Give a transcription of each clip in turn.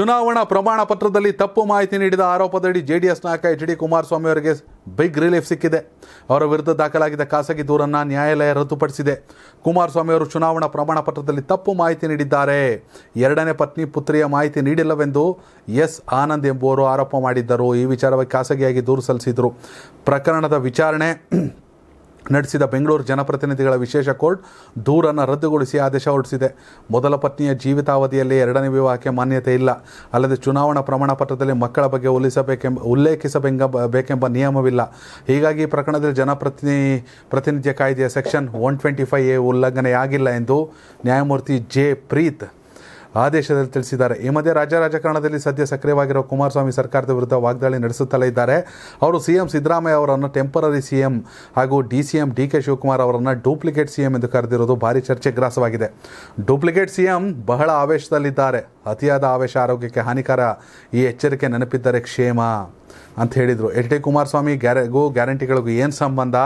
ಚುನಾವಣಾ ಪ್ರಮಾಣ ಪತ್ರದಲ್ಲಿ ತಪ್ಪು ಮಾಹಿತಿ ನೀಡಿದ ಆರೋಪದಡಿ ಎಸ್ ನಾಯಕ ಎಚ್ ಡಿ ಕುಮಾರಸ್ವಾಮಿ ಅವರಿಗೆ ಬಿಗ್ ರಿಲೀಫ್ ಸಿಕ್ಕಿದೆ ಅವರ ವಿರುದ್ಧ ದಾಖಲಾಗಿದ್ದ ಖಾಸಗಿ ದೂರನ್ನು ನ್ಯಾಯಾಲಯ ರದ್ದುಪಡಿಸಿದೆ ಕುಮಾರಸ್ವಾಮಿ ಅವರು ಚುನಾವಣಾ ಪ್ರಮಾಣ ಪತ್ರದಲ್ಲಿ ತಪ್ಪು ಮಾಹಿತಿ ನೀಡಿದ್ದಾರೆ ಎರಡನೇ ಪತ್ನಿ ಪುತ್ರಿಯ ಮಾಹಿತಿ ನೀಡಿಲ್ಲವೆಂದು ಎಸ್ ಆನಂದ್ ಎಂಬುವರು ಆರೋಪ ಮಾಡಿದ್ದರು ಈ ವಿಚಾರವಾಗಿ ಖಾಸಗಿಯಾಗಿ ದೂರು ಸಲ್ಲಿಸಿದರು ಪ್ರಕರಣದ ವಿಚಾರಣೆ ನಡೆಸಿದ ಬೆಂಗಳೂರು ಜನಪ್ರತಿನಿಧಿಗಳ ವಿಶೇಷ ಕೋರ್ಟ್ ದೂರನ್ನು ರದ್ದುಗೊಳಿಸಿ ಆದೇಶ ಹೊರಡಿಸಿದೆ ಮೊದಲ ಪತ್ನಿಯ ಜೀವಿತಾವಧಿಯಲ್ಲಿ ಎರಡನೇ ವಿವಾಹಕ್ಕೆ ಮಾನ್ಯತೆ ಇಲ್ಲ ಅಲ್ಲದೆ ಚುನಾವಣಾ ಪತ್ರದಲ್ಲಿ ಮಕ್ಕಳ ಬಗ್ಗೆ ಉಲ್ಲಿಸಬೇಕೆಂಬ ಉಲ್ಲೇಖಿಸಬೆಂಗ ಬೇಕೆಂಬ ನಿಯಮವಿಲ್ಲ ಹೀಗಾಗಿ ಈ ಪ್ರಕರಣದಲ್ಲಿ ಜನಪ್ರತಿನಿ ಪ್ರತಿನಿಧಿಯ ಕಾಯ್ದೆಯ section one twenty five A ಉಲ್ಲಂಘನೆಯಾಗಿಲ್ಲ ಎಂದು ನ್ಯಾಯಮೂರ್ತಿ ಜೆ ಪ್ರೀತ್ ಆದೇಶದಲ್ಲಿ ತಿಳಿಸಿದ್ದಾರೆ ಈ ಮಧ್ಯೆ ರಾಜ್ಯ ರಾಜಕಾರಣದಲ್ಲಿ ಸದ್ಯ ಸಕ್ರಿಯವಾಗಿರುವ ಕುಮಾರಸ್ವಾಮಿ ಸರ್ಕಾರದ ವಿರುದ್ಧ ವಾಗ್ದಾಳಿ ನಡೆಸುತ್ತಲೇ ಇದ್ದಾರೆ ಅವರು ಸಿಎಂ ಸಿದ್ದರಾಮಯ್ಯ ಅವರನ್ನು ಟೆಂಪರರಿ ಸಿಎಂ ಹಾಗೂ D C M D K Shivakumar ಅವರನ್ನು ಡೂಪ್ಲಿಕೇಟ್ ಸಿಎಂ ಎಂದು ಕರೆದಿರುವುದು ಭಾರಿ ಚರ್ಚೆ ಗ್ರಾಸವಾಗಿದೆ ಡೂಪ್ಲಿಕೇಟ್ ಸಿಎಂ ಬಹಳ ಆವೇಶದಲ್ಲಿದ್ದಾರೆ ಅತಿಯಾದ ಆವೇಶ ಆರೋಗ್ಯಕ್ಕೆ ಹಾನಿಕರ ಈ ಎಚ್ಚರಿಕೆ ನೆನಪಿದ್ದರೆ ಕ್ಷೇಮ ಅಂತ ಹೇಳಿದರು ಎಚ್ ಡಿ ಕುಮಾರಸ್ವಾಮಿ ಗ್ಯಾರೆಗೂ ಗ್ಯಾರಂಟಿಗಳಿಗೂ ಏನು ಸಂಬಂಧ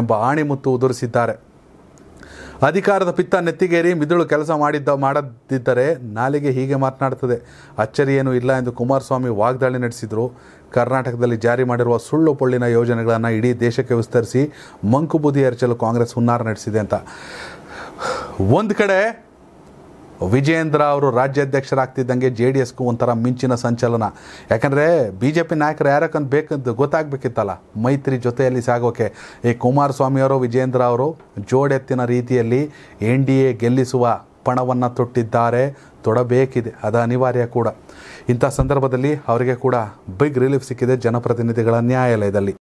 ಎಂಬ ಆಣಿಮುತ್ತು ಉದುರಿಸಿದ್ದಾರೆ ಅಧಿಕಾರದ ಪಿತ್ತ ನೆತ್ತಿಗೇರಿ ಮಿದುಳು ಕೆಲಸ ಮಾಡಿದ್ದ ಮಾಡದಿದ್ದರೆ ನಾಲಿಗೆ ಹೀಗೆ ಮಾತನಾಡ್ತದೆ ಅಚ್ಚರಿಯೇನೂ ಇಲ್ಲ ಎಂದು ಕುಮಾರಸ್ವಾಮಿ ವಾಗ್ದಾಳಿ ನಡೆಸಿದರು ಕರ್ನಾಟಕದಲ್ಲಿ ಜಾರಿ ಮಾಡಿರುವ ಸುಳ್ಳು ಪೊಳ್ಳಿನ ಯೋಜನೆಗಳನ್ನು ಇಡೀ ದೇಶಕ್ಕೆ ವಿಸ್ತರಿಸಿ ಮಂಕುಬುದಿ ಬುದಿ ಕಾಂಗ್ರೆಸ್ ಹುನ್ನಾರ ನಡೆಸಿದೆ ಅಂತ ಒಂದು ಕಡೆ ವಿಜಯೇಂದ್ರ ಅವರು ರಾಜ್ಯಾಧ್ಯಕ್ಷರಾಗ್ತಿದ್ದಂಗೆ ಜೆ ಡಿ ಎಸ್ಗೂ ಒಂಥರ ಮಿಂಚಿನ ಸಂಚಲನ ಯಾಕಂದರೆ ಬಿ ಜೆ ಪಿ ನಾಯಕರು ಯಾರಕ್ಕಂತ ಬೇಕಂತ ಗೊತ್ತಾಗಬೇಕಿತ್ತಲ್ಲ ಮೈತ್ರಿ ಜೊತೆಯಲ್ಲಿ ಸಾಗೋಕೆ ಈ ಕುಮಾರಸ್ವಾಮಿಯವರು ವಿಜಯೇಂದ್ರ ಅವರು ಜೋಡೆತ್ತಿನ ರೀತಿಯಲ್ಲಿ ಎನ್ ಡಿ ಎ ಗೆಲ್ಲಿಸುವ ಪಣವನ್ನು ತೊಟ್ಟಿದ್ದಾರೆ ತೊಡಬೇಕಿದೆ ಅದು ಅನಿವಾರ್ಯ ಕೂಡ ಇಂಥ ಸಂದರ್ಭದಲ್ಲಿ ಅವರಿಗೆ ಕೂಡ ಬಿಗ್ ರಿಲೀಫ್ ಸಿಕ್ಕಿದೆ ಜನಪ್ರತಿನಿಧಿಗಳ ನ್ಯಾಯಾಲಯದಲ್ಲಿ